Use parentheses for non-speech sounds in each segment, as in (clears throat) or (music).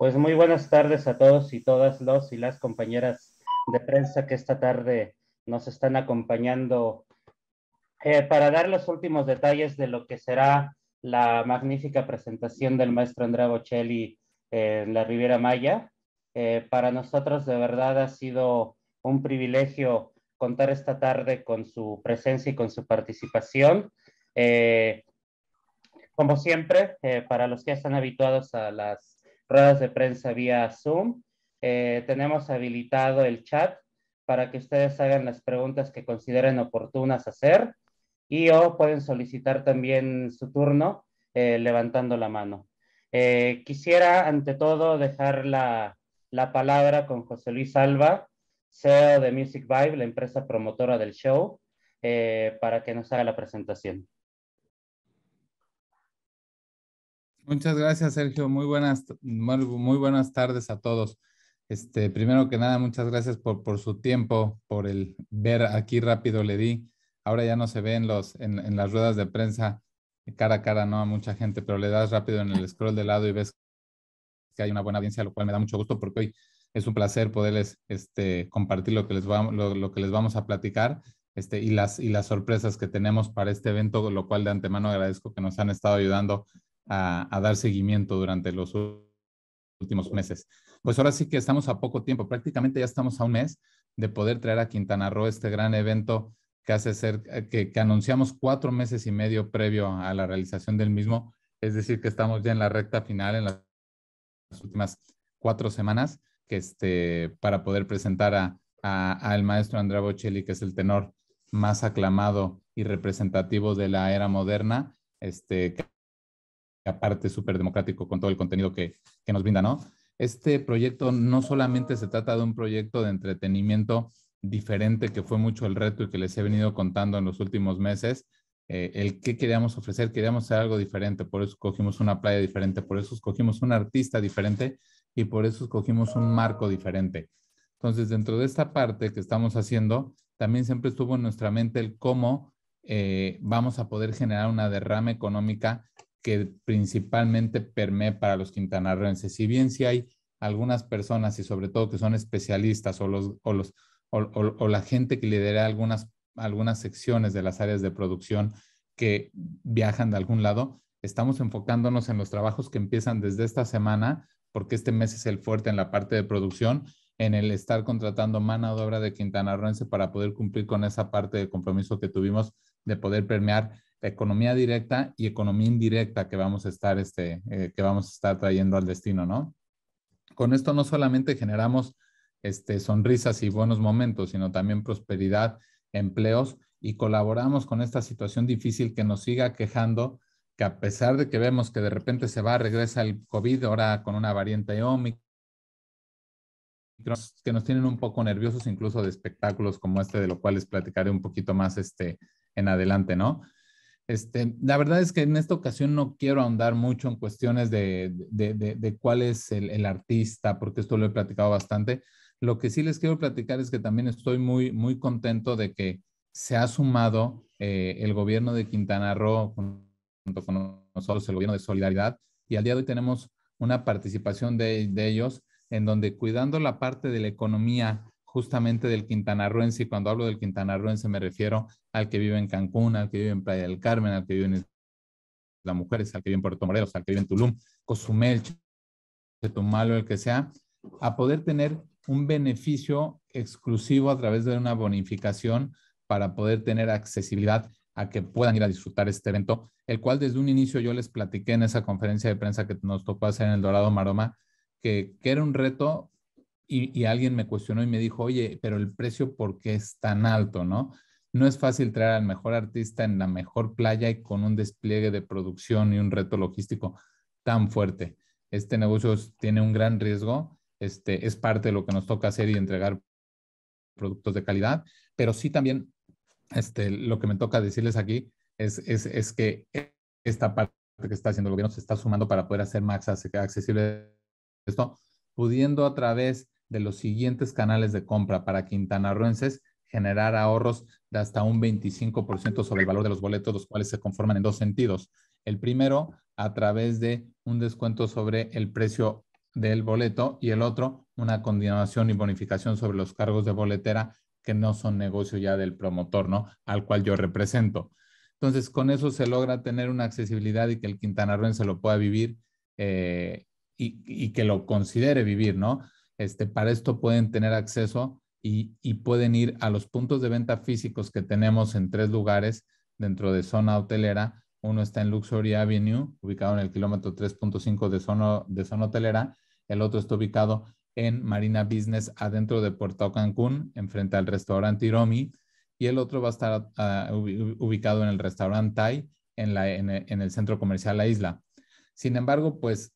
Pues muy buenas tardes a todos y todas los y las compañeras de prensa que esta tarde nos están acompañando eh, para dar los últimos detalles de lo que será la magnífica presentación del maestro Andrea Bocelli en la Riviera Maya. Eh, para nosotros de verdad ha sido un privilegio contar esta tarde con su presencia y con su participación. Eh, como siempre, eh, para los que están habituados a las ruedas de prensa vía Zoom. Eh, tenemos habilitado el chat para que ustedes hagan las preguntas que consideren oportunas hacer y o pueden solicitar también su turno eh, levantando la mano. Eh, quisiera, ante todo, dejar la, la, palabra con José Luis Alba, CEO de Music Vibe, la empresa promotora del show, para que nos haga la presentación. Muchas gracias, Sergio. Muy buenas, muy buenas tardes a todos. Este, primero que nada, muchas gracias por, su tiempo, por el ver aquí rápido le di. Ahora ya no se ven los, en, las ruedas de prensa cara a cara, no a mucha gente, pero le das rápido en el scroll de lado y ves que hay una buena audiencia, lo cual me da mucho gusto porque hoy es un placer poderles este, compartir lo que, les que les vamos a platicar este, y, las, y las sorpresas que tenemos para este evento, lo cual de antemano agradezco que nos han estado ayudando a, dar seguimiento durante los últimos meses. Pues ahora sí que estamos a poco tiempo, prácticamente ya estamos a un mes de poder traer a Quintana Roo este gran evento que hace ser, eh, que, anunciamos cuatro meses y medio previo a la realización del mismo, es decir, que estamos ya en la recta final, en las últimas cuatro semanas, que este, para poder presentar al maestro Andrea Bocelli, que es el tenor más aclamado y representativo de la era moderna, este, aparte súper democrático con todo el contenido que, nos brinda, ¿no? Este proyecto no solamente se trata de un proyecto de entretenimiento diferente, que fue mucho el reto y que les he venido contando en los últimos meses, eh, el que queríamos ofrecer, queríamos hacer algo diferente, por eso escogimos una playa diferente, por eso escogimos un artista diferente y por eso escogimos un marco diferente. Entonces, dentro de esta parte que estamos haciendo, también siempre estuvo en nuestra mente el cómo eh, vamos a poder generar una derrama económica que principalmente permee para los quintanarroenses. Si bien si hay algunas personas y sobre todo que son especialistas o, los, los, o, la gente que lidera algunas, algunas secciones de las áreas de producción que viajan de algún lado, estamos enfocándonos en los trabajos que empiezan desde esta semana, porque este mes es el fuerte en la parte de producción, en el estar contratando mano de obra de Quintana para poder cumplir con esa parte de compromiso que tuvimos de poder permear economía directa y economía indirecta que vamos a estar, este, eh, que vamos a estar trayendo al destino, ¿no? Con esto no solamente generamos este, sonrisas y buenos momentos, sino también prosperidad, empleos y colaboramos con esta situación difícil que nos siga quejando, que a pesar de que vemos que de repente se va, regresa el COVID, ahora con una variante Omicron, que nos tienen un poco nerviosos incluso de espectáculos como este, de lo cual les platicaré un poquito más este, en adelante, ¿no? Este, la verdad es que en esta ocasión no quiero ahondar mucho en cuestiones de, cuál es el, artista, porque esto lo he platicado bastante. Lo que sí les quiero platicar es que también estoy muy, muy contento de que se ha sumado eh, el gobierno de Quintana Roo junto con nosotros, el gobierno de Solidaridad, y al día de hoy tenemos una participación de, de ellos en donde cuidando la parte de la economía justamente del quintanarruense, y cuando hablo del quintanarruense me refiero al que vive en Cancún, al que vive en Playa del Carmen, al que vive en las mujeres, al que vive en Puerto Morelos, al que vive en Tulum, Cozumel, Chetumal o el que sea, a poder tener un beneficio exclusivo a través de una bonificación para poder tener accesibilidad a que puedan ir a disfrutar este evento, el cual desde un inicio yo les platiqué en esa conferencia de prensa que nos tocó hacer en el Dorado Maroma, que, que era un reto y, alguien me cuestionó y me dijo, oye, pero el precio, ¿por qué es tan alto, no? No es fácil traer al mejor artista en la mejor playa y con un despliegue de producción y un reto logístico tan fuerte. Este negocio tiene un gran riesgo, este, es parte de lo que nos toca hacer y entregar productos de calidad, pero sí también este, lo que me toca decirles aquí es, es, es que esta parte que está haciendo el gobierno se está sumando para poder hacer más accesible esto, pudiendo a través de los siguientes canales de compra para quintanarruenses generar ahorros de hasta un 25% sobre el valor de los boletos, los cuales se conforman en dos sentidos. El primero, a través de un descuento sobre el precio del boleto y el otro, una continuación y bonificación sobre los cargos de boletera que no son negocio ya del promotor, ¿no? Al cual yo represento. Entonces, con eso se logra tener una accesibilidad y que el quintanarruense lo pueda vivir eh, y que lo considere vivir, ¿no? este, para esto pueden tener acceso y, pueden ir a los puntos de venta físicos que tenemos en tres lugares dentro de zona hotelera. Uno está en Luxury Avenue, ubicado en el kilómetro 3.5 de zona, de zona hotelera. El otro está ubicado en Marina Business, adentro de Puerto Cancún, enfrente al restaurante Iromi. Y el otro va a estar ah, ubicado en el restaurante Thai, en, la, en el centro comercial La Isla. Sin embargo, pues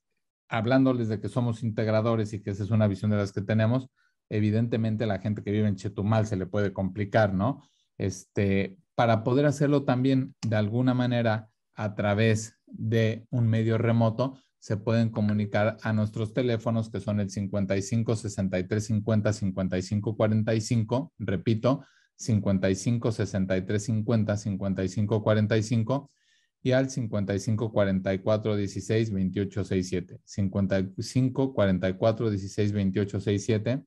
hablándoles de que somos integradores y que esa es una visión de las que tenemos, evidentemente la gente que vive en Chetumal se le puede complicar, ¿no? Este, para poder hacerlo también de alguna manera a través de un medio remoto, se pueden comunicar a nuestros teléfonos que son el 55 63 50 55 45, repito, 55 63 50 55 45 y al 5544162867. 5544162867.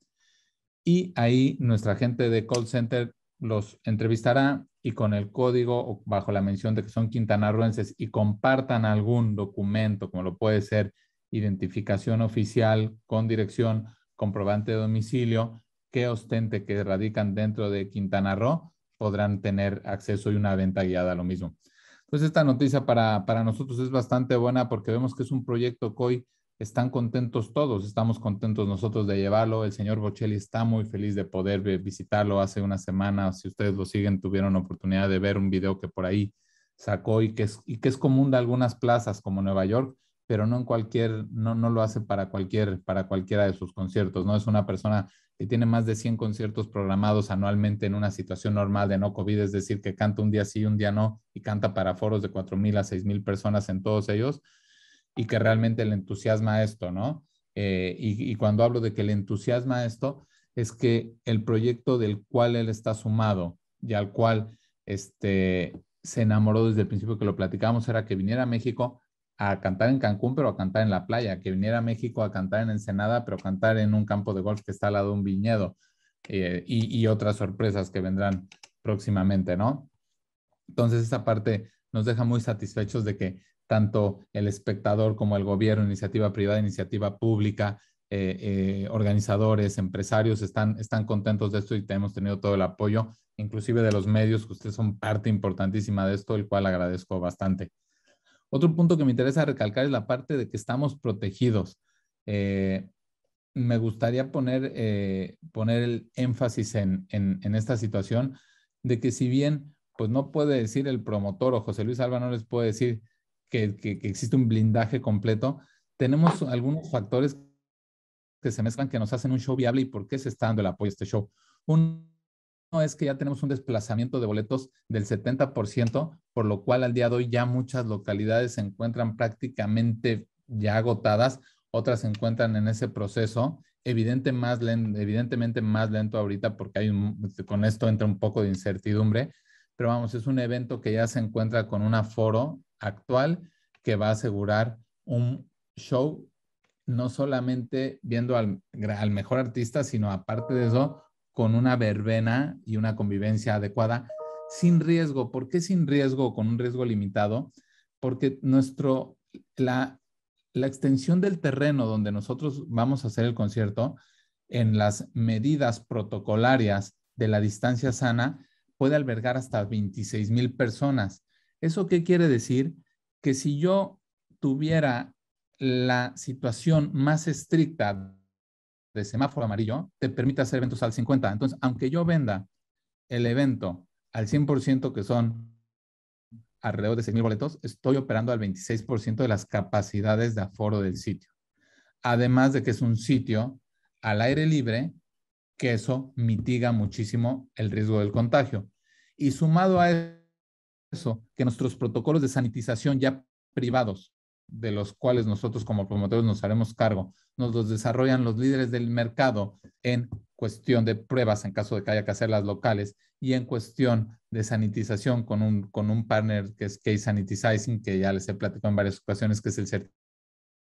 Y ahí nuestra gente de call center los entrevistará y con el código bajo la mención de que son quintanarruenses y compartan algún documento, como lo puede ser identificación oficial con dirección, comprobante de domicilio, que ostente que radican dentro de Quintana Roo, podrán tener acceso y una venta guiada a lo mismo. Pues esta noticia para, nosotros es bastante buena porque vemos que es un proyecto que hoy están contentos todos, estamos contentos nosotros de llevarlo. El señor Bocelli está muy feliz de poder visitarlo hace una semana. Si ustedes lo siguen, tuvieron oportunidad de ver un video que por ahí sacó y que es, que es común de algunas plazas como Nueva York, pero no en cualquier, no, no lo hace para cualquier, para cualquiera de sus conciertos, ¿no? Es una persona y tiene más de 100 conciertos programados anualmente en una situación normal de no COVID, es decir, que canta un día sí, y un día no, y canta para foros de 4.000 a 6.000 personas en todos ellos, y que realmente le entusiasma esto, ¿no? Eh, y, y, cuando hablo de que le entusiasma esto, es que el proyecto del cual él está sumado y al cual este, se enamoró desde el principio que lo platicamos era que viniera a México, a cantar en Cancún, pero a cantar en la playa, que viniera a México a cantar en Ensenada, pero cantar en un campo de golf que está al lado de un viñedo eh, y, otras sorpresas que vendrán próximamente, ¿no? Entonces esa parte nos deja muy satisfechos de que tanto el espectador como el gobierno, iniciativa privada, iniciativa pública, eh, eh, organizadores, empresarios están, están contentos de esto y tenemos tenido todo el apoyo, inclusive de los medios, que ustedes son parte importantísima de esto, el cual agradezco bastante. Otro punto que me interesa recalcar es la parte de que estamos protegidos. Eh, me gustaría poner, eh, poner el énfasis en, en, esta situación de que si bien pues no puede decir el promotor o José Luis Alba no les puede decir que, que, que existe un blindaje completo, tenemos algunos factores que se mezclan que nos hacen un show viable y por qué se está dando el apoyo a este show. Un, es que ya tenemos un desplazamiento de boletos del 70%, por lo cual al día de hoy ya muchas localidades se encuentran prácticamente ya agotadas, otras se encuentran en ese proceso, evidente más evidentemente más lento ahorita porque hay este, con esto entra un poco de incertidumbre, pero vamos, es un evento que ya se encuentra con un aforo actual que va a asegurar un show no solamente viendo al mejor artista, sino aparte de eso, con una verbena y una convivencia adecuada, sin riesgo. ¿Por qué sin riesgo o con un riesgo limitado? Porque nuestro, la, la extensión del terreno donde nosotros vamos a hacer el concierto, en las medidas protocolarias de la distancia sana, puede albergar hasta 26 mil personas. ¿Eso qué quiere decir? Que si yo tuviera la situación más estricta de semáforo amarillo te permite hacer eventos al 50. Entonces, aunque yo venda el evento al 100%, que son alrededor de 6.000 boletos, estoy operando al 26% de las capacidades de aforo del sitio. Además de que es un sitio al aire libre, que eso mitiga muchísimo el riesgo del contagio. Y sumado a eso, que nuestros protocolos de sanitización ya privados de los cuales nosotros como promotores nos haremos cargo, nos los desarrollan los líderes del mercado en cuestión de pruebas en caso de que haya que hacerlas locales y en cuestión de sanitización con un, partner que es Case Sanitizing, que ya les he platicado en varias ocasiones, que es el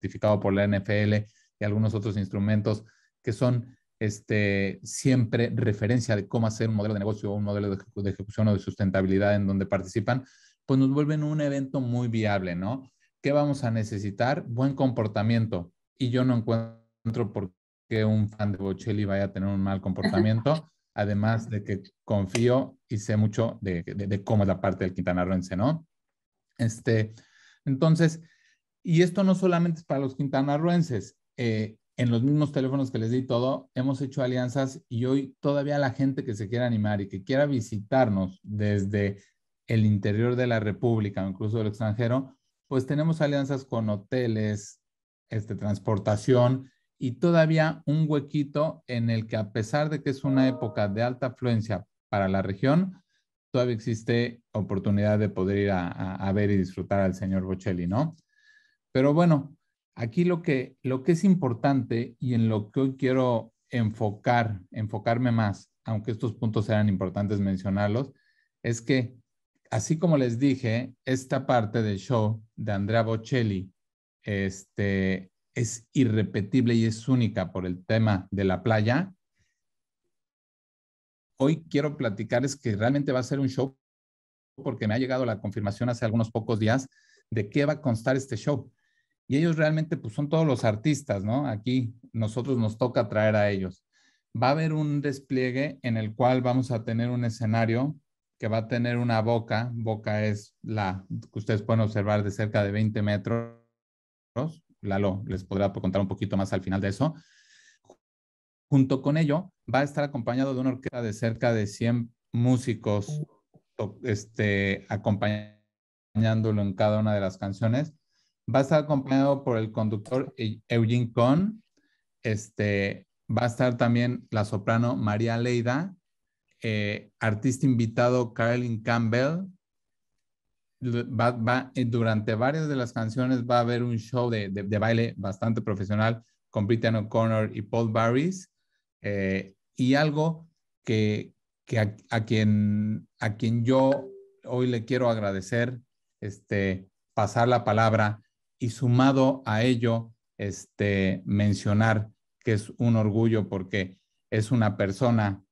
certificado por la NFL y algunos otros instrumentos que son este, siempre referencia de cómo hacer un modelo de negocio o un modelo de ejecución o de sustentabilidad en donde participan, pues nos vuelven un evento muy viable, ¿no? ¿Qué vamos a necesitar? Buen comportamiento. Y yo no encuentro por qué un fan de Bocelli vaya a tener un mal comportamiento, (laughs) además de que confío y sé mucho de, cómo es la parte del quintanarruense, ¿no? Este, entonces, y esto no solamente es para los quintanarruenses. Eh, en los mismos teléfonos que les di todo, hemos hecho alianzas y hoy todavía la gente que se quiera animar y que quiera visitarnos desde el interior de la República, incluso del extranjero, pues tenemos alianzas con hoteles, este, transportación y todavía un huequito en el que a pesar de que es una época de alta afluencia para la región, todavía existe oportunidad de poder ir a, ver y disfrutar al señor Bocelli, ¿no? Pero bueno, aquí lo que, lo que es importante y en lo que hoy quiero enfocar, enfocarme más, aunque estos puntos eran importantes mencionarlos, es que así como les dije, esta parte del show de Andrea Bocelli este, es irrepetible y es única por el tema de la playa. Hoy quiero platicarles que realmente va a ser un show porque me ha llegado la confirmación hace algunos pocos días de qué va a constar este show. Y ellos realmente pues son todos los artistas, ¿no? Aquí nosotros nos toca traer a ellos. Va a haber un despliegue en el cual vamos a tener un escenario que va a tener una boca, boca es la que ustedes pueden observar de cerca de 20 metros, Lalo les podrá contar un poquito más al final de eso. Junto con ello, va a estar acompañado de una orquesta de cerca de 100 músicos este, acompañándolo en cada una de las canciones. Va a estar acompañado por el conductor e-, Eugene Kohn. Este, va a estar también la soprano María Leida eh, artista invitado Carolyn Campbell. Va, eh, durante varias de las canciones va a haber un show de, baile bastante profesional con Brittany O'Connor y Paul Barris. Eh, y algo que, a, quien, a quien yo hoy le quiero agradecer, este, pasar la palabra y sumado a ello, este, mencionar que es un orgullo porque es una persona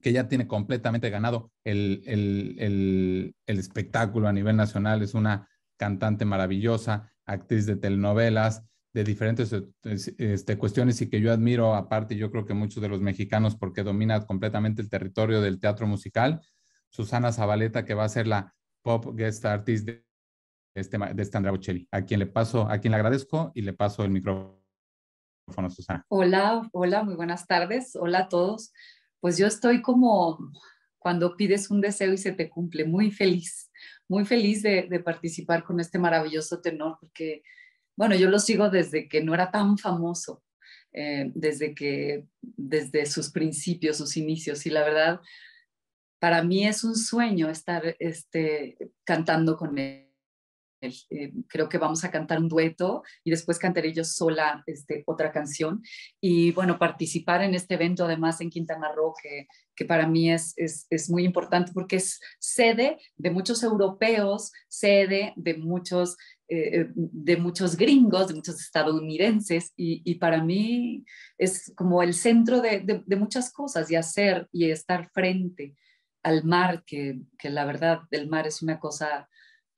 que ya tiene completamente ganado el, espectáculo a nivel nacional. Es una cantante maravillosa, actriz de telenovelas, de diferentes este, cuestiones y que yo admiro aparte, yo creo que muchos de los mexicanos porque domina completamente el territorio del teatro musical. Susana Zabaleta, que va a ser la pop guest artist de, este, de este Bocelli, a quien le paso, a quien le agradezco y le paso el micrófono. Susana. Hola, hola, muy buenas tardes. Hola a todos pues yo estoy como cuando pides un deseo y se te cumple, muy feliz, muy feliz de, participar con este maravilloso tenor, porque, bueno, yo lo sigo desde que no era tan famoso, eh, desde que, desde sus principios, sus inicios, y la verdad, para mí es un sueño estar este, cantando con él eh, creo que vamos a cantar un dueto y después cantaré yo sola este, otra canción. Y bueno, participar en este evento además en Quintana Roo, que, que para mí es, es, es, muy importante porque es sede de muchos europeos, sede de muchos, eh, eh, de muchos gringos, de muchos estadounidenses y, y, para mí es como el centro de, de, muchas cosas y hacer y estar frente al mar, que, que la verdad el mar es una cosa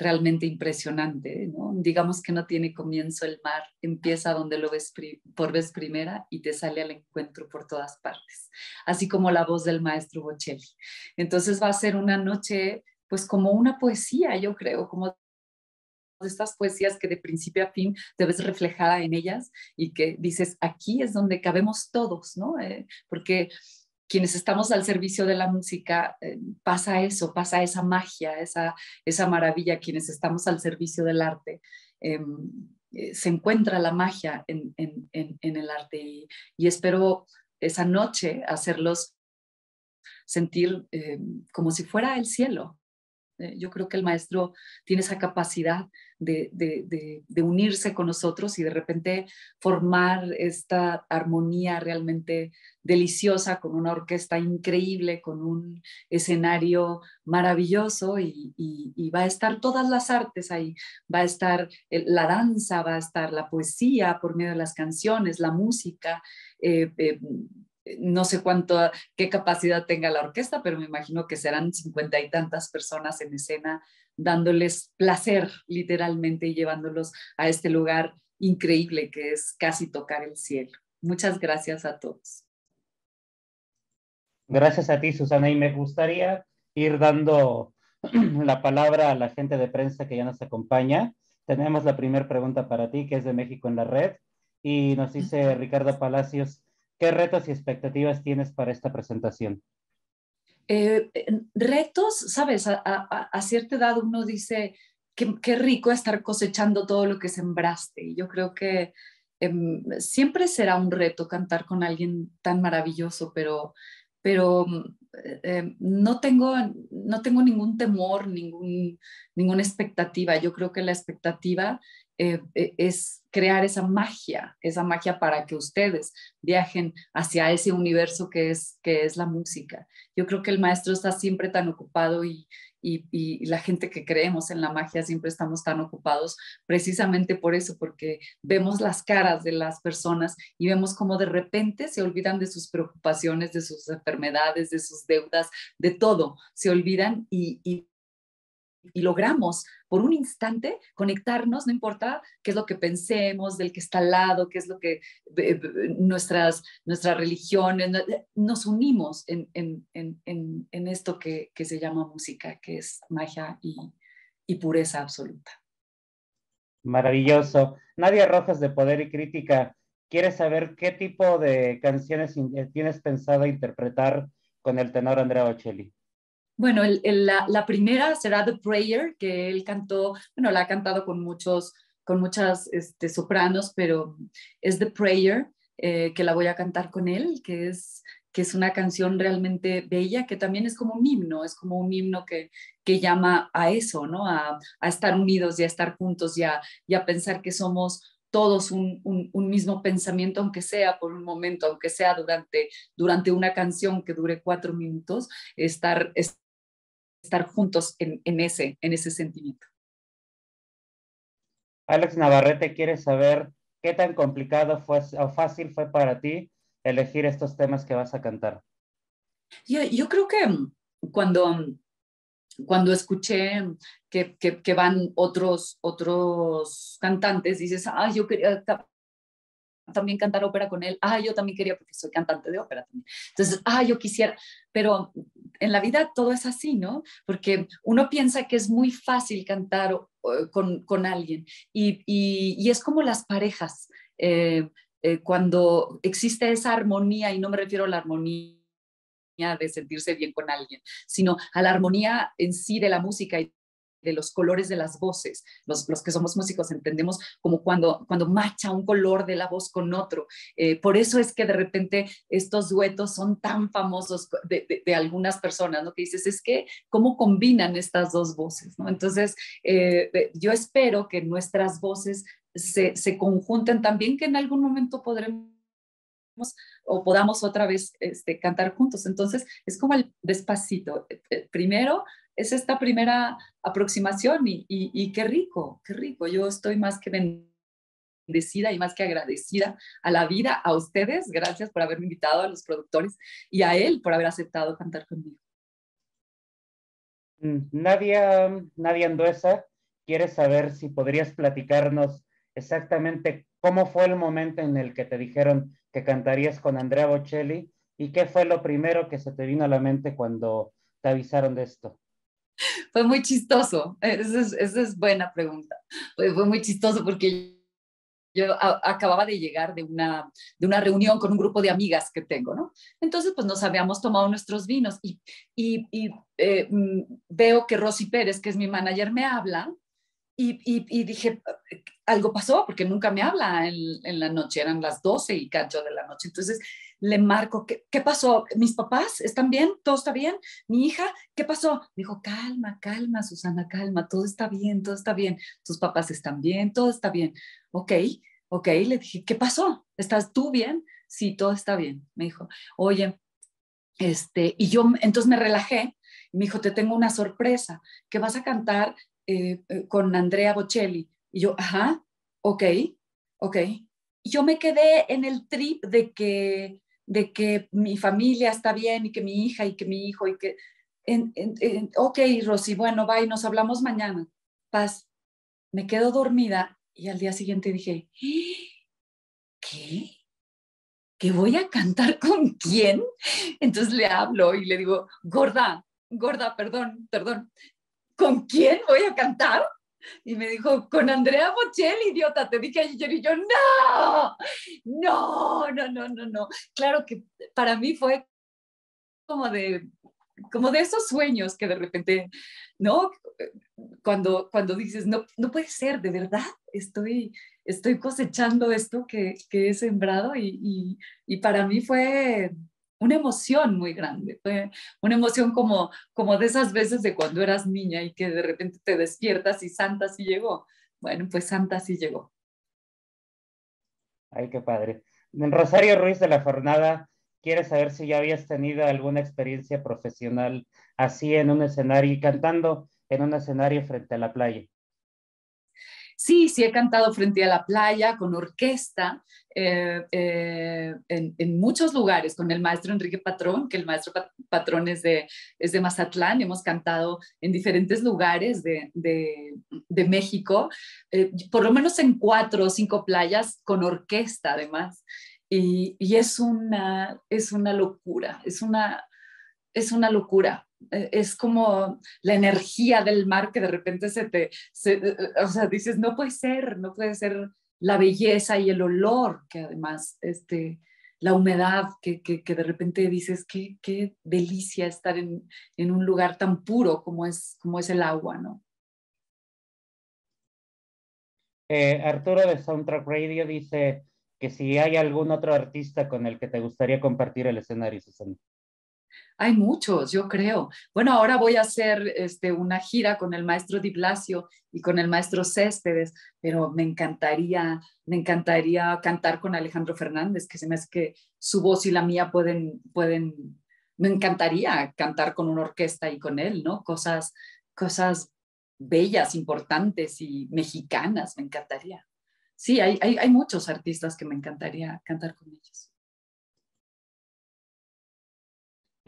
realmente impresionante, Digamos que no tiene comienzo el mar, empieza donde lo ves por vez primera y te sale al encuentro por todas partes, así como la voz del maestro Bocelli. Entonces va a ser una noche, pues como una poesía, yo creo, como de estas poesías que de principio a fin te ves reflejada en ellas y que dices, aquí es donde cabemos todos, ¿no? Eh, porque quienes estamos al servicio de la música, eh, pasa eso, pasa esa magia, esa, maravilla, quienes estamos al servicio del arte. Eh, eh, se encuentra la magia en, el arte y, espero esa noche hacerlos sentir como si fuera el cielo, eh, yo creo que el maestro tiene esa capacidad de, unirse con nosotros y de repente formar esta armonía realmente deliciosa con una orquesta increíble, con un escenario maravilloso y, va a estar todas las artes ahí, va a estar la danza, va a estar la poesía por medio de las canciones, la música. Eh, eh, no sé cuánto, qué capacidad tenga la orquesta, pero me imagino que serán cincuenta y tantas personas en escena dándoles placer literalmente y llevándolos a este lugar increíble que es casi tocar el cielo. Muchas gracias a todos. Gracias a ti, Susana, y me gustaría ir dando (clears throat) la palabra a la gente de prensa que ya nos acompaña. Tenemos la primera pregunta para ti, que es de México en la red, y nos dice Ricardo Palacios, ¿Qué retos y expectativas tienes para esta presentación? Eh, retos, sabes, a, cierta edad uno dice, qué, rico estar cosechando todo lo que sembraste. Y yo creo que em, siempre será un reto cantar con alguien tan maravilloso, pero, pero mm, eh, em, no, tengo, no tengo ningún temor, ningún, ninguna expectativa. Yo creo que la expectativa eh, eh, es crear esa magia, esa magia para que ustedes viajen hacia ese universo que es, que es la música. Yo creo que el maestro está siempre tan ocupado y, y, la gente que creemos en la magia siempre estamos tan ocupados precisamente por eso, porque vemos las caras de las personas y vemos cómo de repente se olvidan de sus preocupaciones, de sus enfermedades, de sus deudas, de todo, se olvidan y y logramos por un instante conectarnos, no importa qué es lo que pensemos, del que está al lado, qué es lo que eh, eh, nuestras, nuestras religiones, eh, nos unimos en, en, en, esto que, que, se llama música, que es magia y, y pureza absoluta. Maravilloso. Nadia Rojas de Poder y Crítica, ¿quieres saber qué tipo de canciones tienes pensado interpretar con el tenor Andrea Bocelli? Bueno, la, primera será The Prayer, que él cantó, bueno, la ha cantado con muchos, con muchas este, sopranos, pero es The Prayer, eh, que la voy a cantar con él, que es, que es una canción realmente bella, que también es como un himno, es como un himno que, que llama a eso, ¿no? A, estar unidos y a estar juntos y a, pensar que somos todos un, un, un, mismo pensamiento, aunque sea por un momento, aunque sea durante, durante una canción que dure cuatro minutos, estar, estar juntos en, ese, sentimiento. Alex Navarrete quiere saber qué tan complicado fue o fácil fue para ti elegir estos temas que vas a cantar. Yo, creo que mm, cuando, mm, cuando escuché que, van otros, otros cantantes, dices, ah, yo quería también cantar ópera con él, ah, yo también quería porque soy cantante de ópera también. Entonces, ah, yo quisiera, pero en la vida todo es así, ¿no? Porque uno piensa que es muy fácil cantar eh, con, alguien y, es como las parejas, eh, eh, cuando existe esa armonía, y no me refiero a la armonía de sentirse bien con alguien, sino a la armonía en sí de la música y de los colores de las voces. Los, que somos músicos entendemos como cuando, cuando macha un color de la voz con otro. Eh, por eso es que de repente estos duetos son tan famosos de, de, algunas personas, ¿no? Que dices, es que cómo combinan estas dos voces, ¿no? Entonces, eh, eh, yo espero que nuestras voces se, se conjunten también, que en algún momento podremos o podamos otra vez este, cantar juntos. Entonces, es como el despacito. Primero es esta primera aproximación y, qué rico, qué rico. Yo estoy más que bendecida y más que agradecida a la vida, a ustedes. Gracias por haberme invitado a los productores y a él por haber aceptado cantar conmigo. Mm, Nadia, Nadia Anduesa quiere saber si podrías platicarnos exactamente cómo fue el momento en el que te dijeron que cantarías con Andrea Bocelli y qué fue lo primero que se te vino a la mente cuando te avisaron de esto. (laughs) fue muy chistoso. Esa es, buena pregunta. Fue, muy chistoso porque yo acababa de llegar de una, de una reunión con un grupo de amigas que tengo, ¿no? Entonces, pues nos habíamos tomado nuestros vinos y, eh, mm, veo que Rosy Pérez, que es mi manager, me habla. Y, dije, algo pasó porque nunca me habla en, en, la noche, eran las 12 y cacho de la noche. Entonces le marco, ¿qué, pasó? ¿Mis papás están bien? ¿Todo está bien? ¿Mi hija? ¿Qué pasó? Me dijo, calma, calma, Susana, calma, todo está bien, todo está bien, tus papás están bien, todo está bien. Ok, ok, le dije, ¿qué pasó? ¿Estás tú bien? Sí, todo está bien. Me dijo, oye, este, y yo entonces me relajé me dijo, te tengo una sorpresa, que vas a cantar eh, eh, con Andrea Bocelli. Y yo, ajá, ok, ok. yo me quedé en el trip de que, de que mi familia está bien y que mi hija y que mi hijo y que... En, ok, Rosy, bueno, bye, nos hablamos mañana. Paz, me quedo dormida y al día siguiente dije, ¿qué? ¿Que voy a cantar con quién? Entonces le hablo y le digo, gorda, gorda, perdón, perdón, ¿con quién voy a cantar? Y me dijo, con Andrea Bocelli, idiota. Te dije ayer y yo, no, no, no, no, no, no. Claro que para mí fue como de, como de esos sueños que de repente, ¿no? Cuando, cuando dices, no, no puede ser, de verdad, estoy, estoy cosechando esto que, que he sembrado y, y, y para mí fue una emoción muy grande, una emoción como, como de esas veces de cuando eras niña y que de repente te despiertas y Santa sí llegó. Bueno, pues Santa sí llegó. Ay, qué padre. Rosario Ruiz de la Jornada quiere saber si ya habías tenido alguna experiencia profesional así en un escenario, y cantando en un escenario frente a la playa. Sí, sí he cantado frente a la playa con orquesta eh, eh, en, muchos lugares con el maestro Enrique Patrón, que el maestro Patrón es de, Mazatlán, hemos cantado en diferentes lugares de, México, eh, por lo menos en cuatro o cinco playas con orquesta además. Y, es, una, es una locura, es es una locura eh, es como la energía del mar que de repente se te, eh, o sea, dices, no puede ser, no puede ser la belleza y el olor, que además, este, la humedad, que, de repente dices, qué, delicia estar en, un lugar tan puro como es, como es el agua, ¿no? Eh, Arturo de Soundtrack Radio dice que si hay algún otro artista con el que te gustaría compartir el escenario, Susana. Hay muchos, yo creo. Bueno, ahora voy a hacer este, una gira con el maestro Di Blasio y con el maestro Céspedes, pero me encantaría, me encantaría cantar con Alejandro Fernández, que se me hace que su voz y la mía pueden, pueden, me encantaría cantar con una orquesta y con él, ¿no? Cosas, cosas bellas, importantes y mexicanas, me encantaría. Sí, hay, hay muchos artistas que me encantaría cantar con ellos.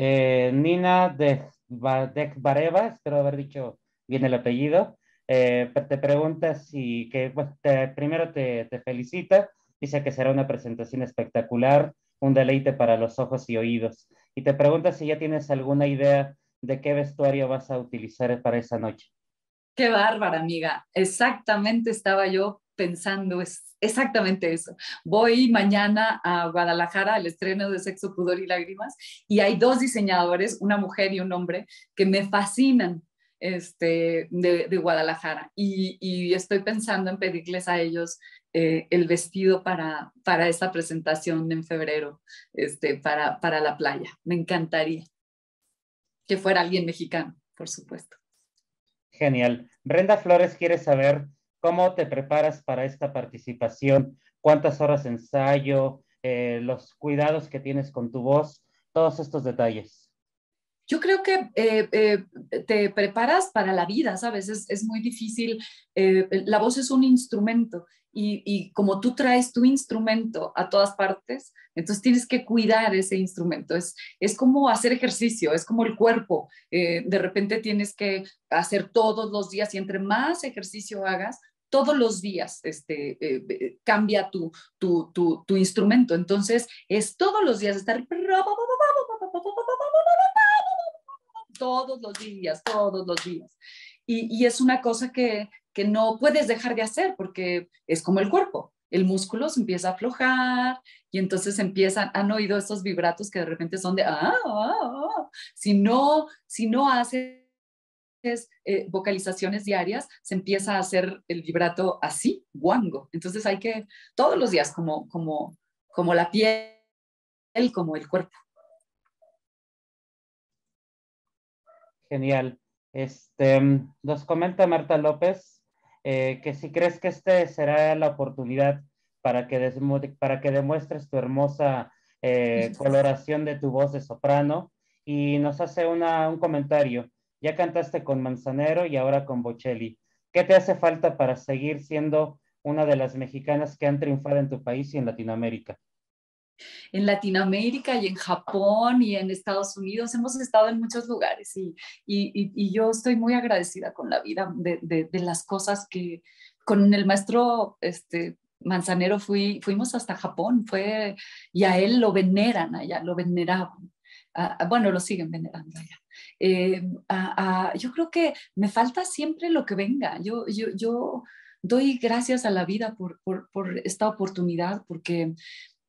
Eh, Nina Nina Dekbareva, espero haber dicho bien el apellido, eh, te pregunta si, que pues, primero te, te felicita, dice que será una presentación espectacular, un deleite para los ojos y oídos. Y te pregunta si ya tienes alguna idea de qué vestuario vas a utilizar para esa noche. Qué bárbara, amiga. Exactamente estaba yo pensando es exactamente eso. Voy mañana a Guadalajara al estreno de Sexo, Pudor y Lágrimas y hay dos diseñadores, una mujer y un hombre, que me fascinan este, de, Guadalajara y, estoy pensando en pedirles a ellos eh, el vestido para, para esta presentación en febrero, este, para, para la playa. Me encantaría que fuera alguien mexicano, por supuesto. Genial. Brenda Flores quiere saber ¿Cómo te preparas para esta participación? ¿Cuántas horas ensayo? Eh, ¿Los cuidados que tienes con tu voz? Todos estos detalles. Yo creo que eh, eh, te preparas para la vida, ¿sabes? Es, es muy difícil. la voz es un instrumento y, y, como tú traes tu instrumento a todas partes, entonces tienes que cuidar ese instrumento. Es, es como hacer ejercicio, es como el cuerpo. de repente tienes que hacer todos los días y entre más ejercicio hagas, todos los días este, cambia tu, tu, instrumento. Entonces, es todos los días estar todos los días, todos los días. Y, es una cosa que, no puedes dejar de hacer porque es como el cuerpo. El músculo se empieza a aflojar y entonces empiezan, han oído esos vibratos que de repente son de, ah, Si no, si no haces eh, vocalizaciones diarias, se empieza a hacer el vibrato así, guango. Entonces hay que todos los días, como, como, como la piel, como el cuerpo. Genial. Este, mm, nos comenta Marta López eh, que si crees que este será la oportunidad para que, para que demuestres tu hermosa eh, coloración de tu voz de soprano y nos hace una, un comentario. Ya cantaste con Manzanero y ahora con Bocelli. ¿Qué te hace falta para seguir siendo una de las mexicanas que han triunfado en tu país y en Latinoamérica? en Latinoamérica y en Japón y en Estados Unidos. Hemos estado en muchos lugares y, y, y, yo estoy muy agradecida con la vida de, de, las cosas que con el maestro este, Manzanero fui, fuimos hasta Japón fue, y a él lo veneran allá, lo veneraban. bueno, lo siguen venerando allá. Eh, yo creo que me falta siempre lo que venga. Yo, yo, doy gracias a la vida por esta oportunidad porque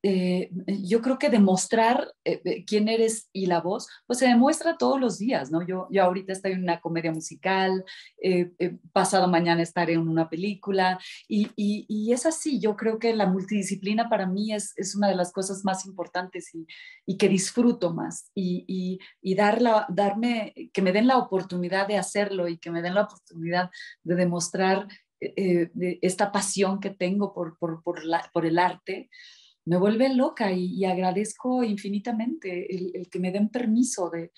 eh, yo creo que demostrar eh, eh, quién eres y la voz, pues se demuestra todos los días, ¿no? Yo, yo ahorita estoy en una comedia musical, pasado mañana estaré en una película, y, y, es así, yo creo que la multidisciplina para mí es, una de las cosas más importantes y, que disfruto más, y, dar darme, que me den la oportunidad de hacerlo y que me den la oportunidad de demostrar esta pasión que tengo por, por el arte me vuelve loca y, agradezco infinitamente el, que me den permiso de,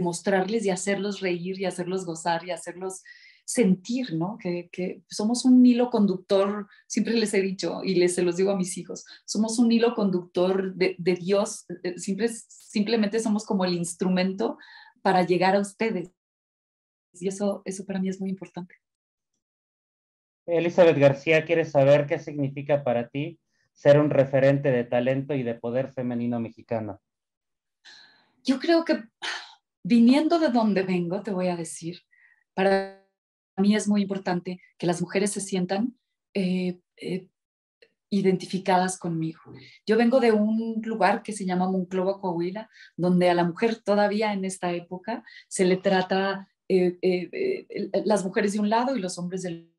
mostrarles y hacerlos reír y hacerlos gozar y hacerlos sentir, ¿no? Que, somos un hilo conductor, siempre les he dicho y les se los digo a mis hijos, somos un hilo conductor de, Dios, eh, simplemente somos como el instrumento para llegar a ustedes. Y eso, eso para mí es muy importante. Elizabeth García quiere saber qué significa para ti ser un referente de talento y de poder femenino mexicano? Yo creo que viniendo de donde vengo, te voy a decir, para mí es muy importante que las mujeres se sientan eh, eh, identificadas conmigo. Yo vengo de un lugar que se llama Monclova, Coahuila, donde a la mujer todavía en esta época se le trata eh, las mujeres de un lado y los hombres del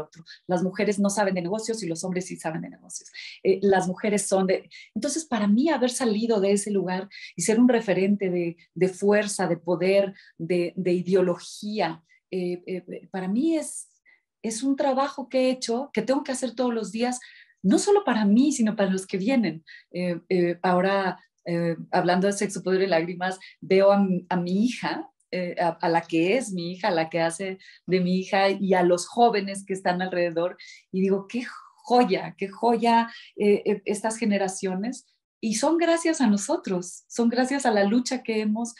otro. Las mujeres no saben de negocios y los hombres sí saben de negocios. Eh, las mujeres son de... Entonces, para mí haber salido de ese lugar y ser un referente de, fuerza, de poder, de, ideología, eh, eh, para mí es, es un trabajo que he hecho, que tengo que hacer todos los días, no solo para mí, sino para los que vienen. ahora hablando de sexo, poder y lágrimas, veo a, mi hija eh, a, la que es mi hija, a la que hace de mi hija y a los jóvenes que están alrededor. Y digo, qué joya, qué joya eh, eh, estas generaciones. Y son gracias a nosotros, son gracias a la lucha que hemos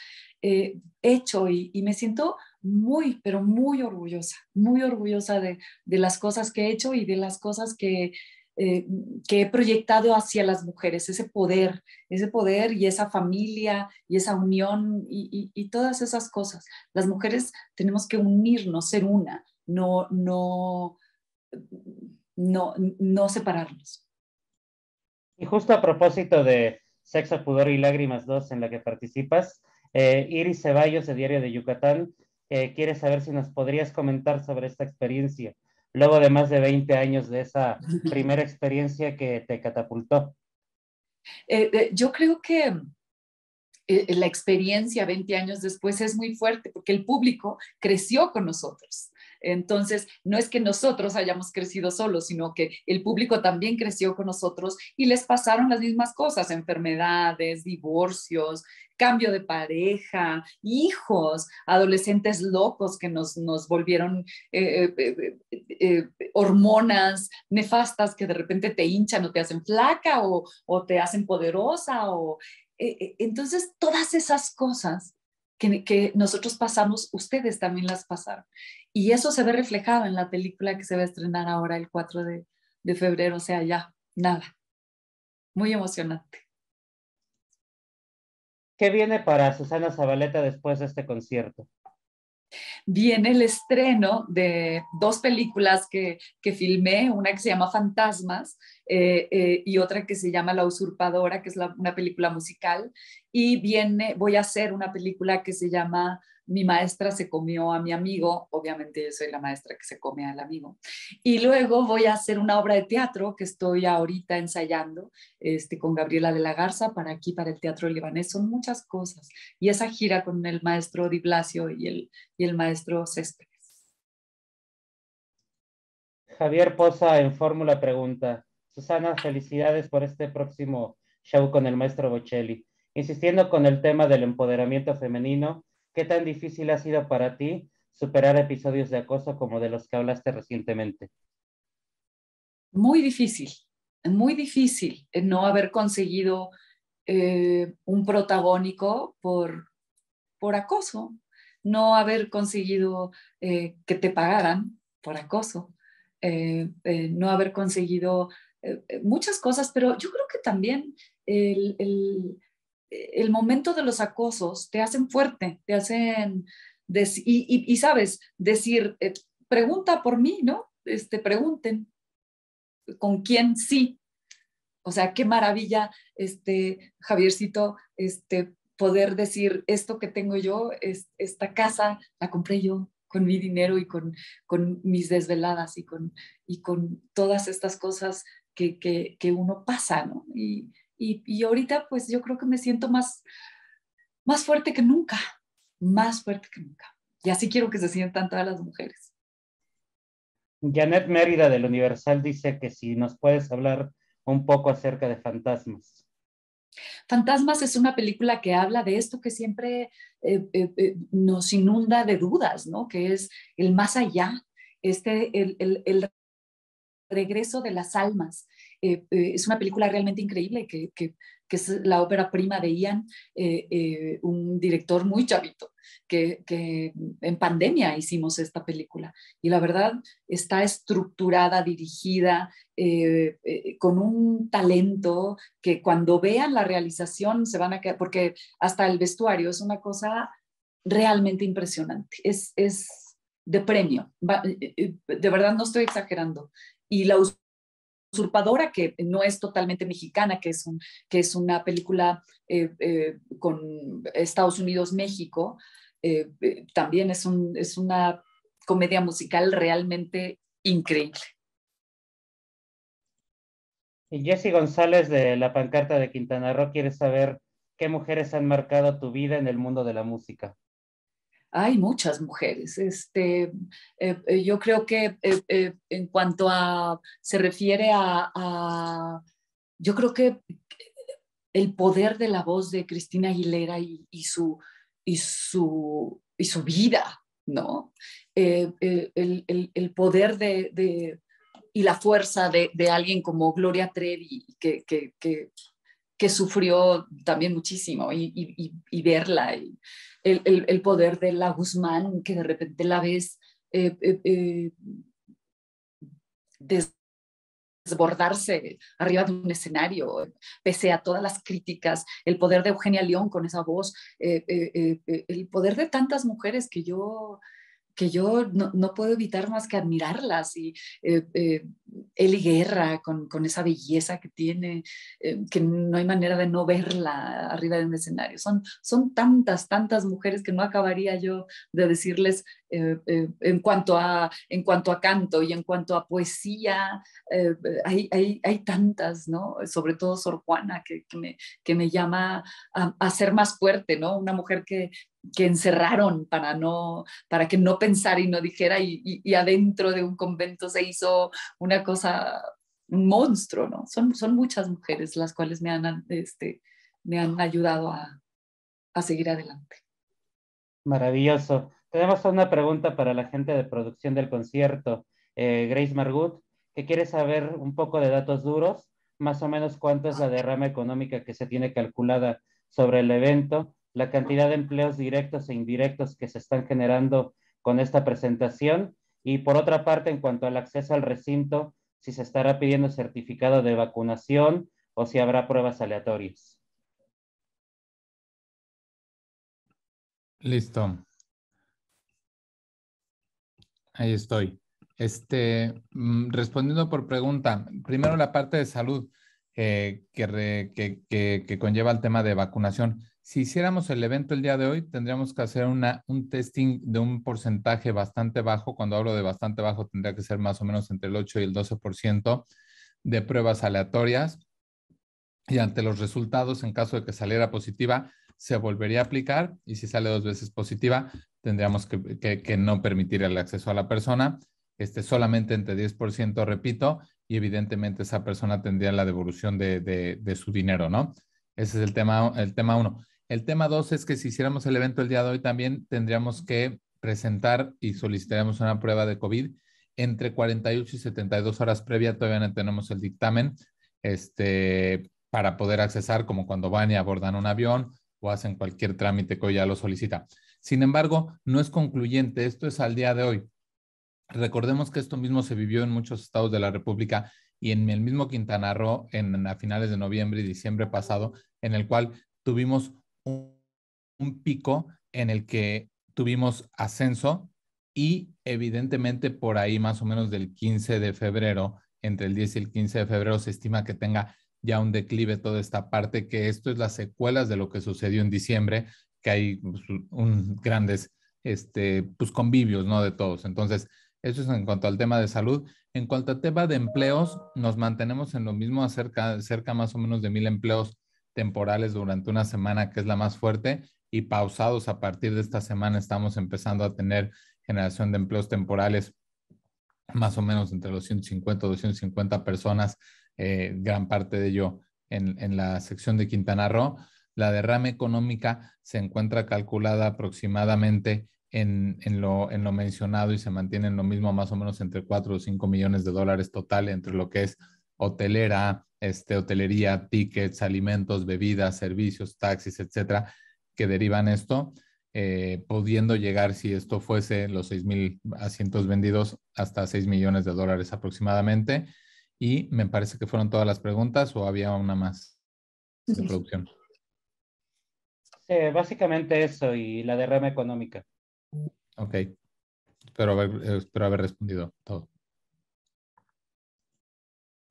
hecho y, y, me siento muy, pero muy orgullosa, muy orgullosa de, de las cosas que he hecho y de las cosas que, eh, que he proyectado hacia las mujeres, ese poder, ese poder y esa familia y esa unión y, todas esas cosas. Las mujeres tenemos que unirnos, ser una, no, no, no, separarnos. Y justo a propósito de Sexo, Pudor y Lágrimas 2, en la que participas, eh, Iris Ceballos, de Diario de Yucatán, eh, quiere saber si nos podrías comentar sobre esta experiencia luego de más de 20 años de esa (laughs) primera experiencia que te catapultó? Eh, eh, yo creo que eh, la experiencia 20 años después es muy fuerte porque el público creció con nosotros. Entonces, no es que nosotros hayamos crecido solos, sino que el público también creció con nosotros y les pasaron las mismas cosas, enfermedades, divorcios, cambio de pareja, hijos, adolescentes locos que nos, nos volvieron eh, eh, eh, hormonas nefastas que de repente te hinchan o te hacen flaca o, o te hacen poderosa. O, entonces, todas esas cosas que, nosotros pasamos, ustedes también las pasaron. Y eso se ve reflejado en la película que se va a estrenar ahora el 4 de, de febrero, o sea, ya, nada. Muy emocionante. ¿Qué viene para Susana Zabaleta después de este concierto? viene el estreno de dos películas que, que filmé, una que se llama Fantasmas eh, eh, y otra que se llama La Usurpadora, que es una película musical, y viene, voy a hacer una película que se llama mi maestra se comió a mi amigo, obviamente yo soy la maestra que se come al amigo, y luego voy a hacer una obra de teatro que estoy ahorita ensayando este, con Gabriela de la Garza para aquí, para el Teatro Libanés, son muchas cosas, y esa gira con el maestro Di Blasio y el, y el maestro Céspedes. Javier Poza en Fórmula pregunta, Susana, felicidades por este próximo show con el maestro Bocelli. Insistiendo con el tema del empoderamiento femenino, ¿Qué tan difícil ha sido para ti superar episodios de acoso como de los que hablaste recientemente? Muy difícil, muy difícil eh, no haber conseguido eh, un protagónico por, por acoso, no haber conseguido eh, que te pagaran por acoso, no haber conseguido muchas cosas, pero yo creo que también el el momento de los acosos te hacen fuerte, te hacen, y, y, sabes, decir, eh, pregunta por mí, ¿no? Este, pregunten con quién sí. O sea, qué maravilla, este, Javiercito, este, poder decir, esto que tengo yo, es, esta casa, la compré yo con mi dinero y con, con mis desveladas y con, y con todas estas cosas que, que, que uno pasa, ¿no? Y, y, ahorita pues yo creo que me siento más, más fuerte que nunca, más fuerte que nunca. Y así quiero que se sientan todas las mujeres. Janet Mérida del Universal dice que si nos puedes hablar un poco acerca de Fantasmas. Fantasmas es una película que habla de esto que siempre eh, eh, eh, nos inunda de dudas, ¿no? Que es el más allá, este, el regreso de las almas, eh, eh, es una película realmente increíble que, que, es la ópera prima de Ian, eh, un director muy chavito, que, que, en pandemia hicimos esta película. Y la verdad está estructurada, dirigida, con un talento que cuando vean la realización se van a quedar, porque hasta el vestuario es una cosa realmente impresionante. Es, es de premio. De verdad no estoy exagerando. Y la usurpadora, que no es totalmente mexicana, que es, un, que es una película eh, eh, con Estados Unidos-México, eh, también es, es una comedia musical realmente increíble. Y Jesse González de La Pancarta de Quintana Roo quiere saber qué mujeres han marcado tu vida en el mundo de la música hay muchas mujeres. Este, eh, eh, yo creo que eh, en cuanto a, se refiere a, yo creo que el poder de la voz de Cristina Aguilera y, su, y, su, y su vida, ¿no? el, poder de, y la fuerza de, alguien como Gloria Trevi, que que sufrió también muchísimo y, verla, el, poder de la Guzmán, que de repente la ves eh, eh, eh, desbordarse arriba de un escenario, pese a todas las críticas, el poder de Eugenia León con esa voz, el poder de tantas mujeres que yo que yo no, no puedo evitar más que admirarlas. Y eh, eh, Eli Guerra, con, esa belleza que tiene, eh, que no hay manera de no verla arriba del escenario. Son, son tantas, tantas mujeres que no acabaría yo de decirles eh, eh, en, cuanto a, en cuanto a canto y en cuanto a poesía. Hay, tantas, Sobre todo Sor Juana, que, que, me, llama a, ser más fuerte, ¿no? Una mujer que, que encerraron para, no, para que no pensara y no dijera, y, y, adentro de un convento se hizo una cosa, monstruo, ¿no? Son, muchas mujeres las cuales me han, este, me han ayudado a, seguir adelante. Maravilloso. Tenemos una pregunta para la gente de producción del concierto, eh, Grace Margut, que quiere saber un poco de datos duros, más o menos cuánto es la derrama económica que se tiene calculada sobre el evento la cantidad de empleos directos e indirectos que se están generando con esta presentación. Y por otra parte, en cuanto al acceso al recinto, si se estará pidiendo certificado de vacunación o si habrá pruebas aleatorias. Listo. Ahí estoy. Este, mm, respondiendo por pregunta, primero la parte de salud eh, que, que, conlleva el tema de vacunación si hiciéramos el evento el día de hoy, tendríamos que hacer un testing de un porcentaje bastante bajo. Cuando hablo de bastante bajo, tendría que ser más o menos entre el 8 y el 12% de pruebas aleatorias. Y ante los resultados, en caso de que saliera positiva, se volvería a aplicar. Y si sale dos veces positiva, tendríamos que, no permitir el acceso a la persona. Este, solamente entre 10%, repito, y evidentemente esa persona tendría la devolución de, su dinero, ¿no? Ese es el tema, el tema uno. El tema dos es que si hiciéramos el evento el día de hoy también tendríamos que presentar y solicitaríamos una prueba de COVID entre 48 y 72 horas previa. Todavía no tenemos el dictamen este, para poder accesar, como cuando van y abordan un avión o hacen cualquier trámite que hoy ya lo solicita. Sin embargo, no es concluyente. Esto es al día de hoy. Recordemos que esto mismo se vivió en muchos estados de la República y en el mismo Quintana Roo en, a finales de noviembre y diciembre pasado, en el cual tuvimos un, pico en el que tuvimos ascenso y evidentemente por ahí más o menos del 15 de febrero, entre el 10 y el 15 de febrero se estima que tenga ya un declive toda esta parte, que esto es las secuelas de lo que sucedió en diciembre, que hay pues, un, grandes este, pues, convivios ¿no? de todos. Entonces, eso es en cuanto al tema de salud. En cuanto al tema de empleos, nos mantenemos en lo mismo, acerca, cerca más o menos de mil empleos temporales durante una semana que es la más fuerte y pausados a partir de esta semana estamos empezando a tener generación de empleos temporales más o menos entre los 150 o 250 personas, eh, gran parte de ello en, la sección de Quintana Roo. La derrama económica se encuentra calculada aproximadamente en, lo, en, lo, mencionado y se mantiene en lo mismo, más o menos entre 4 o 5 millones de dólares total entre lo que es hotelera, este, hotelería, tickets, alimentos, bebidas, servicios, taxis, etcétera, que derivan esto, eh, pudiendo llegar, si esto fuese los seis mil asientos vendidos, hasta 6 millones de dólares aproximadamente. Y me parece que fueron todas las preguntas o había una más de producción. Eh, básicamente eso y la derrama económica. Ok. Espero espero haber respondido todo.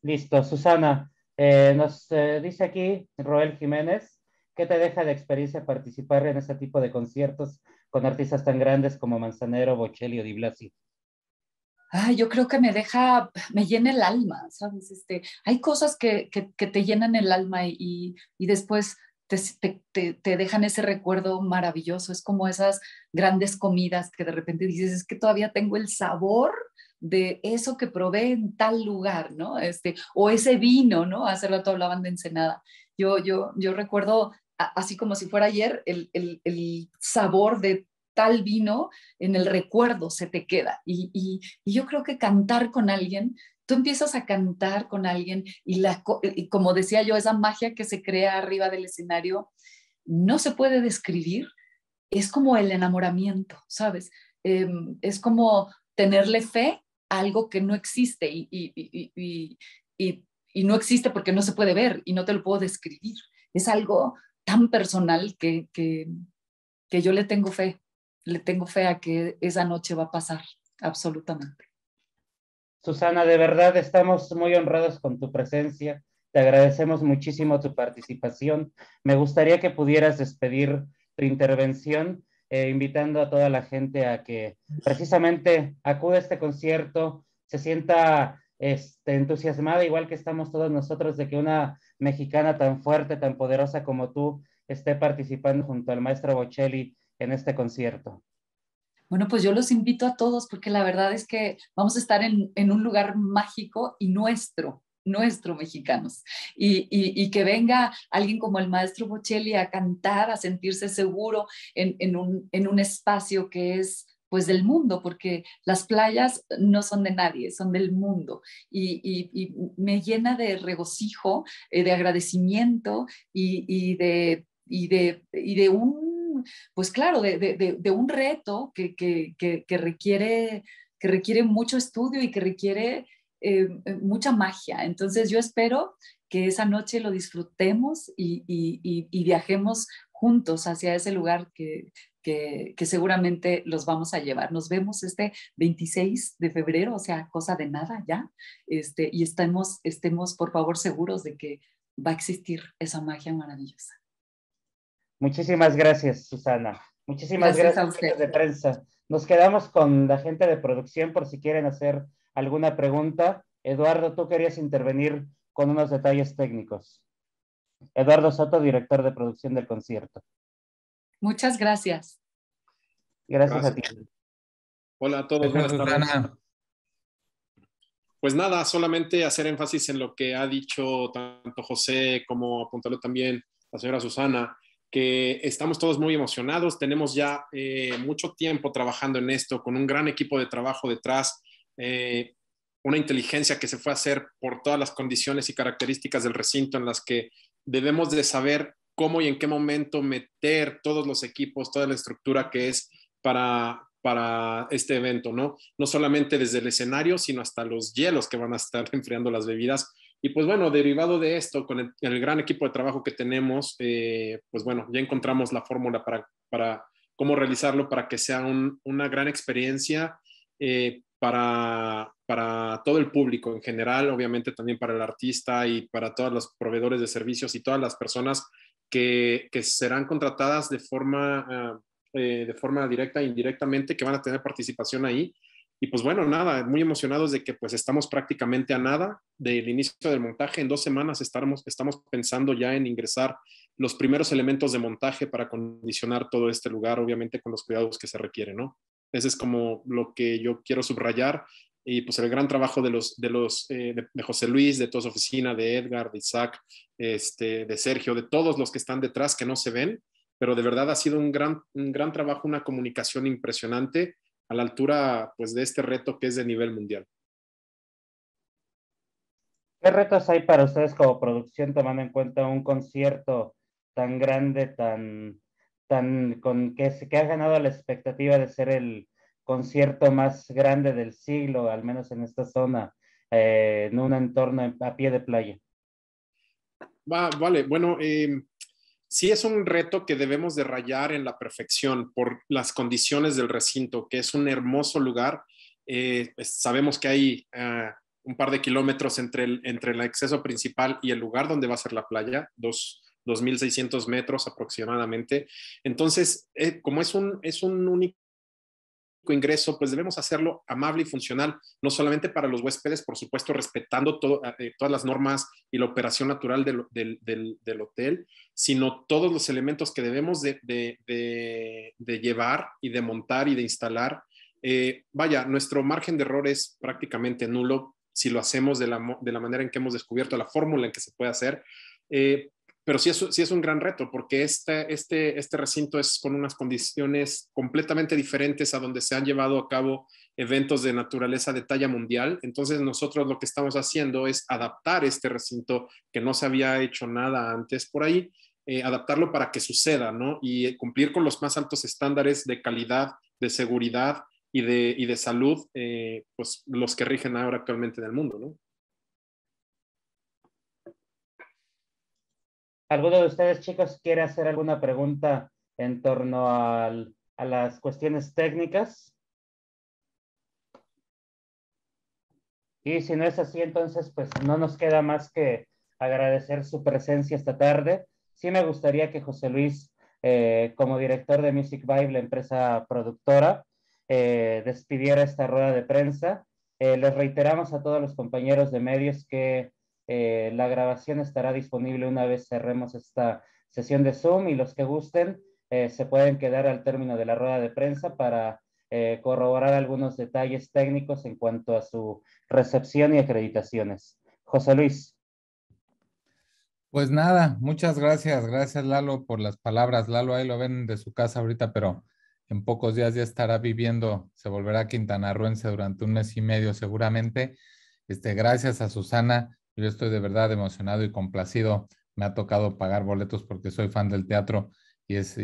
Listo, Susana. Eh, nos eh, dice aquí Roel Jiménez, ¿qué te deja de experiencia participar en ese tipo de conciertos con artistas tan grandes como Manzanero, Bocelli o Di Blasi? yo creo que me deja, me llena el alma, ¿sabes? Este, hay cosas que, que, que te llenan el alma y, y después te, te, te, dejan ese recuerdo maravilloso. Es como esas grandes comidas que de repente dices, es que todavía tengo el sabor de eso que provee en tal lugar, ¿no? Este, o ese vino, ¿no? Hace rato hablaban de Ensenada. Yo, yo, yo recuerdo, así como si fuera ayer, el, sabor de tal vino en el recuerdo se te queda. Y, yo creo que cantar con alguien, tú empiezas a cantar con alguien y, la, como decía yo, esa magia que se crea arriba del escenario no se puede describir. Es como el enamoramiento, ¿sabes? Em, es como tenerle fe algo que no existe y, y, no existe porque no se puede ver y no te lo puedo describir. Es algo tan personal que, que yo le tengo fe, le tengo fe a que esa noche va a pasar, absolutamente. Susana, de verdad estamos muy honrados con tu presencia. Te agradecemos muchísimo tu participación. Me gustaría que pudieras despedir tu intervención eh, invitando a toda la gente a que precisamente acude a este concierto, se sienta este, entusiasmada, igual que estamos todos nosotros, de que una mexicana tan fuerte, tan poderosa como tú esté participando junto al maestro Bocelli en este concierto. Bueno, pues yo los invito a todos porque la verdad es que vamos a estar en un lugar mágico y nuestro nuestro mexicanos. Y, que venga alguien como el maestro Bocelli a cantar, a sentirse seguro en, un, espacio que es pues del mundo, porque las playas no son de nadie, son del mundo. Y, me llena de regocijo, eh, de agradecimiento y, de, de, de, un, pues claro, de, un reto que, requiere, que requiere mucho estudio y que requiere Em, em, mucha magia. Entonces yo espero que esa noche lo disfrutemos y, viajemos juntos hacia ese lugar que, seguramente los vamos a llevar. Nos vemos este 26 de febrero, o sea, cosa de nada ya, este, y estemos, estemos por favor seguros de que va a existir esa magia maravillosa. Muchísimas gracias, Susana. Muchísimas gracias, a de prensa. Nos quedamos con la gente de producción por si quieren hacer alguna pregunta. Eduardo, tú querías intervenir con unos detalles técnicos. Eduardo Soto, director de producción del concierto. Muchas gracias. Gracias, a ti. Hola a todos. Buenas tardes. Pues nada, solamente hacer énfasis en lo que ha dicho tanto José como apuntalo también la señora Susana, que estamos todos muy emocionados, tenemos ya eh, mucho tiempo trabajando en esto, con un gran equipo de trabajo detrás, eh, una inteligencia que se fue a hacer por todas las condiciones y características del recinto en las que debemos de saber cómo y en qué momento meter todos los equipos, toda la estructura que es para, para este evento, ¿no? No solamente desde el escenario, sino hasta los hielos que van a estar (laughs) enfriando las bebidas. Y pues bueno, derivado de esto, con el, gran equipo de trabajo que tenemos, eh, pues bueno, ya encontramos la fórmula para, cómo realizarlo para que sea una gran experiencia eh, para, todo el público en general, obviamente también para el artista y para todos los proveedores de servicios y todas las personas que, serán contratadas de forma, ah, eh, de forma directa e indirectamente, que van a tener participación ahí. Y pues bueno, nada, muy emocionados de que pues estamos prácticamente a nada del inicio del montaje. En dos semanas estamos, estamos pensando ya en ingresar los primeros elementos de montaje para condicionar todo este lugar, obviamente con los cuidados que se requieren, ¿no? Ese es como lo que yo quiero subrayar y pues el gran trabajo de los de los eh, José Luis, de toda su oficina, de Edgar, de Isaac, este, de Sergio, de todos los que están detrás que no se ven, pero de verdad ha sido un gran un gran trabajo, una comunicación impresionante a la altura pues de este reto que es de nivel mundial. ¿Qué retos hay para ustedes como producción tomando en cuenta un concierto tan grande, tan tan, con que, que ha ganado la expectativa de ser el concierto más grande del siglo, al menos en esta zona, eh, en un entorno a pie de playa. vale, bueno, em, sí es un reto que debemos de rayar en la perfección por las condiciones del recinto, que es un hermoso lugar. Eh, pues, sabemos que hay ah, un par de kilómetros entre el, entre el acceso principal y el lugar donde va a ser la playa, dos, 2.600 metros aproximadamente. Entonces, eh, como es un, es un único ingreso, pues debemos hacerlo amable y funcional, no solamente para los huéspedes, por supuesto, respetando eh, eh, todas las normas y la operación natural del, del, hotel, sino todos los elementos que debemos de, de, llevar y de montar y de instalar. vaya, nuestro margen de error es prácticamente nulo si lo hacemos de la, de la manera en que hemos descubierto la fórmula en que se puede hacer pero sí es, un gran reto porque este, este, recinto es con unas condiciones completamente diferentes a donde se han llevado a cabo eventos de naturaleza de talla mundial. Entonces nosotros lo que estamos haciendo es adaptar este recinto que no se había hecho nada antes por ahí, eh, adaptarlo para que suceda, ¿no? Y eh, cumplir con los más altos estándares de calidad, de seguridad y de, salud, eh, pues los que rigen ahora actualmente en el mundo, ¿no? ¿Alguno de ustedes, chicos, quiere hacer alguna pregunta en torno a las cuestiones técnicas? Y si no es así, entonces, pues no nos queda más que agradecer su presencia esta tarde. Sí me gustaría que José Luis, eh, como director de Music Vibe, la empresa productora, eh, despidiera esta rueda de prensa. Eh, les reiteramos a todos los compañeros de medios que eh, la grabación estará disponible una vez cerremos esta sesión de Zoom y los que gusten eh, se pueden quedar al término de la rueda de prensa para eh, corroborar algunos detalles técnicos en cuanto a su recepción y acreditaciones. José Luis. Pues nada, muchas gracias. Gracias Lalo por las palabras. Lalo ahí lo ven de su casa ahorita, pero en pocos días ya estará viviendo, se volverá Quintana quintanarruense durante un mes y medio seguramente. Este, gracias a Susana yo estoy de verdad emocionado y complacido. Me ha tocado pagar boletos porque soy fan del teatro y, es,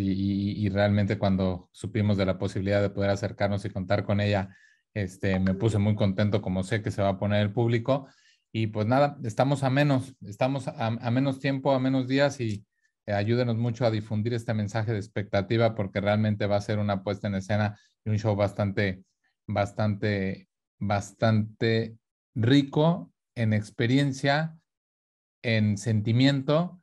realmente cuando supimos de la posibilidad de poder acercarnos y contar con ella, este, me puse muy contento como sé que se va a poner el público. Y pues nada, estamos a menos, estamos a, menos tiempo, a menos días y eh, ayúdenos mucho a difundir este mensaje de expectativa porque realmente va a ser una puesta en escena y un show bastante, bastante, bastante rico en experiencia, en sentimiento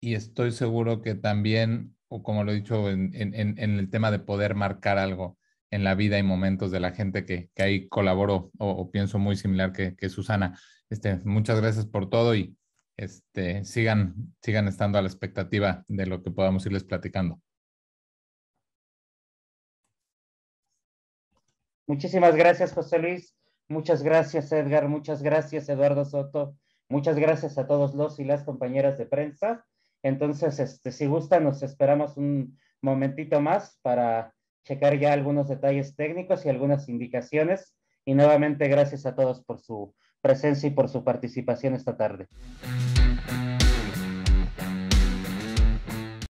y estoy seguro que también, o como lo he dicho, en, el tema de poder marcar algo en la vida y momentos de la gente que, ahí colaboro o, pienso muy similar que, Susana. Este, muchas gracias por todo y este, sigan, sigan estando a la expectativa de lo que podamos irles platicando. Muchísimas gracias, José Luis. Muchas gracias, Edgar. Muchas gracias, Eduardo Soto. Muchas gracias a todos los y las compañeras de prensa. Entonces, este, si gustan, nos esperamos un momentito más para checar ya algunos detalles técnicos y algunas indicaciones. Y nuevamente, gracias a todos por su presencia y por su participación esta tarde.